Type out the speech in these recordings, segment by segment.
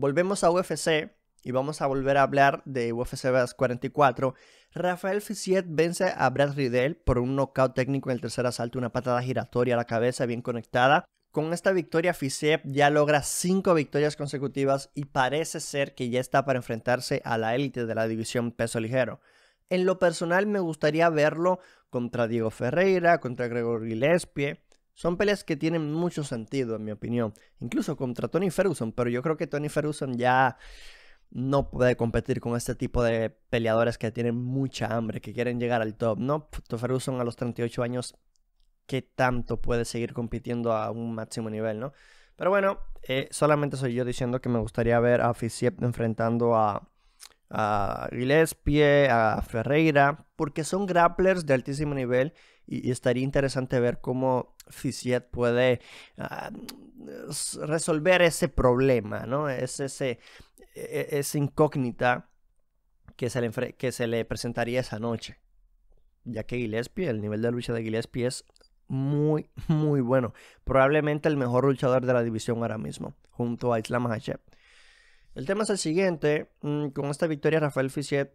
Volvemos a UFC y vamos a volver a hablar de UFC 44. Rafael Ficiet vence a Brad Riddell por un knockout técnico en el tercer asalto, una patada giratoria a la cabeza bien conectada. Con esta victoria, Ficiep ya logra cinco victorias consecutivas y parece ser que ya está para enfrentarse a la élite de la división peso ligero. En lo personal, me gustaría verlo contra Diego Ferreira, contra Gregor Gillespie, son peleas que tienen mucho sentido, en mi opinión. Incluso contra Tony Ferguson, pero yo creo que Tony Ferguson ya no puede competir con este tipo de peleadores que tienen mucha hambre, que quieren llegar al top, ¿no? Tony Ferguson a los 38 años, ¿qué tanto puede seguir compitiendo a un máximo nivel, ¿no? Pero bueno, eh, solamente soy yo diciendo que me gustaría ver a Fisiep enfrentando a, a Gillespie, a Ferreira, porque son grapplers de altísimo nivel y, estaría interesante ver cómo Fisiet puede ah, resolver ese problema, ¿no? Es ese, e, e, esa incógnita que se, le, que se le presentaría esa noche. Ya que Gillespie, el nivel de lucha de Gillespie es muy, muy bueno. Probablemente el mejor luchador de la división ahora mismo, junto a Islam Hachet. El tema es el siguiente. Mm, con esta victoria, Rafael Fisiet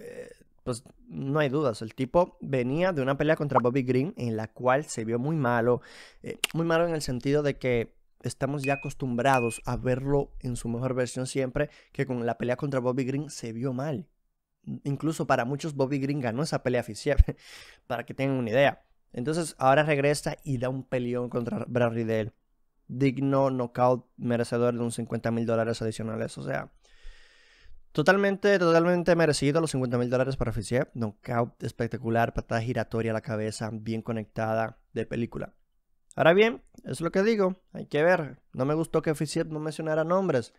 eh, pues no hay dudas, el tipo venía de una pelea contra Bobby Green en la cual se vio muy malo, eh, muy malo en el sentido de que estamos ya acostumbrados a verlo en su mejor versión siempre, que con la pelea contra Bobby Green se vio mal. Incluso para muchos Bobby Green ganó esa pelea oficial, para que tengan una idea. Entonces ahora regresa y da un peleón contra Brad Riddell. Digno knockout merecedor de unos 50 mil dólares adicionales. O sea, Totalmente, totalmente merecido los 50 mil dólares para no Knockout espectacular, patada giratoria a la cabeza, bien conectada, de película. Ahora bien, es lo que digo, hay que ver. No me gustó que Fisiev no mencionara nombres.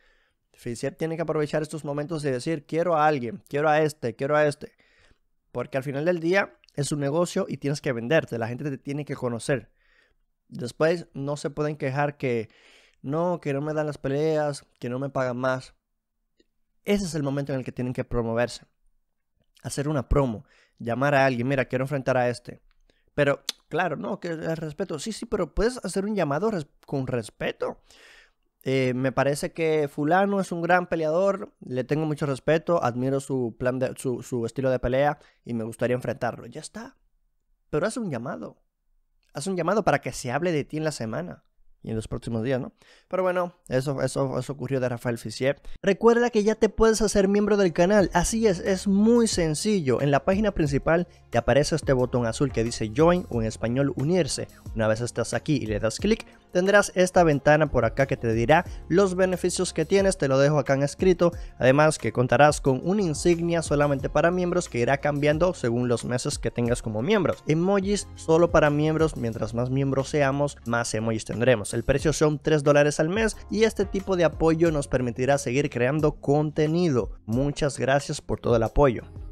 Fisiev tiene que aprovechar estos momentos de decir, quiero a alguien, quiero a este, quiero a este. Porque al final del día es un negocio y tienes que venderte, la gente te tiene que conocer. Después no se pueden quejar que no, que no me dan las peleas, que no me pagan más. Ese es el momento en el que tienen que promoverse. Hacer una promo, llamar a alguien, mira, quiero enfrentar a este. Pero, claro, no, que el respeto. Sí, sí, pero puedes hacer un llamado con respeto. Eh, me parece que fulano es un gran peleador, le tengo mucho respeto, admiro su, plan su estilo de pelea y me gustaría enfrentarlo. Ya está. Pero haz un llamado. Haz un llamado para que se hable de ti en la semana y en los próximos días, ¿no? Pero bueno, eso, eso, ocurrió de Rafael Fissier. Recuerda que ya te puedes hacer miembro del canal, así es, es muy sencillo. En la página principal te aparece este botón azul que dice Join o en español unirse. Una vez estás aquí y le das clic, tendrás esta ventana por acá que te dirá los beneficios que tienes, te lo dejo acá en escrito, además que contarás con una insignia solamente para miembros que irá cambiando según los meses que tengas como miembros, emojis solo para miembros, mientras más miembros seamos, más emojis tendremos, el precio son 3 dólares al mes y este tipo de apoyo nos permitirá seguir creando contenido, muchas gracias por todo el apoyo.